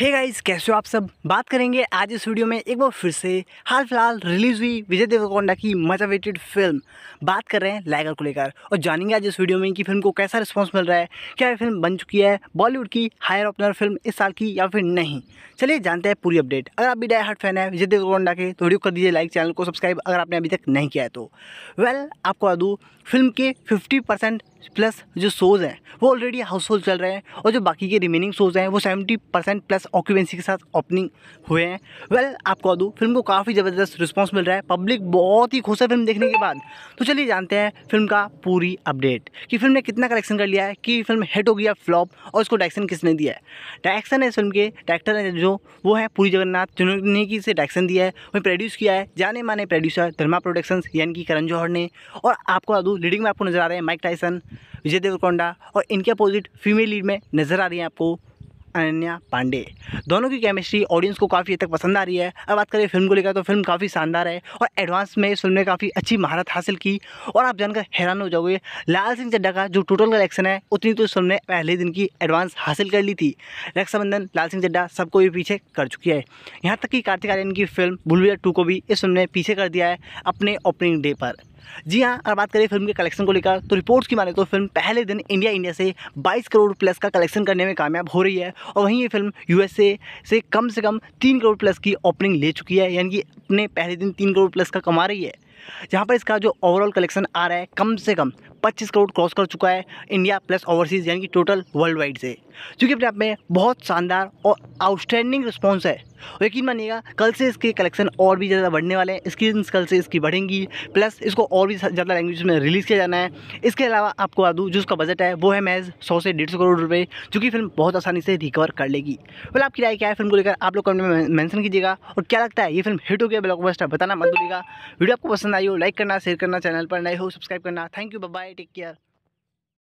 हे hey guys कैसे हो आप सब बात करेंगे आज इस वीडियो में एक बार फिर से हाल फिलहाल रिलीज़ हुई विजय देवकोंडा की मच अवेटेड फिल्म बात कर रहे हैं लाइगर को लेकर और जानेंगे आज इस वीडियो में कि फिल्म को कैसा रिस्पांस मिल रहा है क्या ये फिल्म बन चुकी है बॉलीवुड की हायर ओपनर फिल्म इस साल की या फिर नहीं चलिए जानते हैं पूरी अपडेट अगर आप भी डाई हार्ट फैन है विजय देवकोंडा के तो वीडियो कर दीजिए लाइक चैनल को सब्सक्राइब अगर आपने अभी तक नहीं किया है तो वेल आपको बता दूँ फिल्म के फिफ्टी प्लस जो शोज़ हैं वो ऑलरेडी हाउस चल रहे हैं और जो बाकी के रिमेनिंग शोज़ हैं वो सेवेंटी प्लस प्लस ऑक्यूपेंसी के साथ ओपनिंग हुए हैं वेल well, आपको दू दूँ फिल्म को काफ़ी ज़बरदस्त रिस्पॉन्स मिल रहा है पब्लिक बहुत ही खुश है फिल्म देखने के बाद तो चलिए जानते हैं फिल्म का पूरी अपडेट कि फिल्म ने कितना कलेक्शन कर लिया है कि फिल्म हिट हो गया फ्लॉप और उसको डायरेक्शन किसने दिया है डायरेक्शन है इस फिल्म के डायरेक्टर है जो वो है पूरी जगन्नाथ जिन्होंने की इसे डायरेक्शन दिया है वहीं प्रोड्यूस किया है जाने माने प्रोड्यूसर धर्मा प्रोडक्शन यानी कि करण जौहर ने और आपको बता दूँ लीडिंग में आपको नजर आ रहे हैं माइक टाइसन विजय देवरकोंडा और इनके अपोजिट फीमेल लीड में नजर आ रही है आपको अनन्या पांडे दोनों की केमिस्ट्री ऑडियंस को काफ़ी हद तक पसंद आ रही है अब बात करें फिल्म को लेकर तो फिल्म काफ़ी शानदार है और एडवांस में इस फिल्म ने काफ़ी अच्छी महारत हासिल की और आप जानकर हैरान हो जाओगे लाल सिंह चड्डा का जो टोटल कलेक्शन है उतनी तो इस फिल्म ने पहले दिन की एडवांस हासिल कर ली थी रक्षाबंधन लाल सिंह चड्डा सबको भी पीछे कर चुकी है यहाँ तक कि कार्तिक आर्यन की फिल्म भूलभुलैया टू को भी इस फिल्म ने पीछे कर दिया है अपने ओपनिंग डे पर जी हाँ अगर बात करें फिल्म के कलेक्शन को लेकर तो रिपोर्ट्स की माने तो फिल्म पहले दिन इंडिया इंडिया से 22 करोड़ प्लस का कलेक्शन करने में कामयाब हो रही है और वहीं ये फिल्म यूएसए से कम से कम तीन करोड़ प्लस की ओपनिंग ले चुकी है यानी कि अपने पहले दिन तीन करोड़ प्लस का कमा रही है यहाँ पर इसका जो ओवरऑल कलेक्शन आ रहा है कम से कम 25 करोड़ क्रॉस कर चुका है इंडिया प्लस ओवरसीज़ यानी कि टोटल वर्ल्ड वाइड से जो कि अपने आप में बहुत शानदार और आउटस्टैंडिंग रिस्पॉन्स है और यकीन मानिएगा कल से इसके कलेक्शन और भी ज़्यादा बढ़ने वाले हैं स्क्रीन कल से इसकी बढ़ेंगी प्लस इसको और भी ज़्यादा लैंग्वेज में रिलीज़ किया जाना है इसके अलावा आपको बता दूँ जो उसका बजट है वो है महज सौ से डेढ़ सौ करोड़ रुपये जो कि फिल्म बहुत आसानी से रिकवर कर लेगी वेल आपकी राय क्या है फिल्म को लेकर आप लोग कमेंट में मैंशन कीजिएगा और क्या लगता है ये फिल्म हिट हो गया ब्लॉकबस्टर बताना मत दूँगा वीडियो आपको पसंद पसंद आई हो लाइक करना शेयर करना चैनल पर नए हो सब्सक्राइब करना thank you bye take care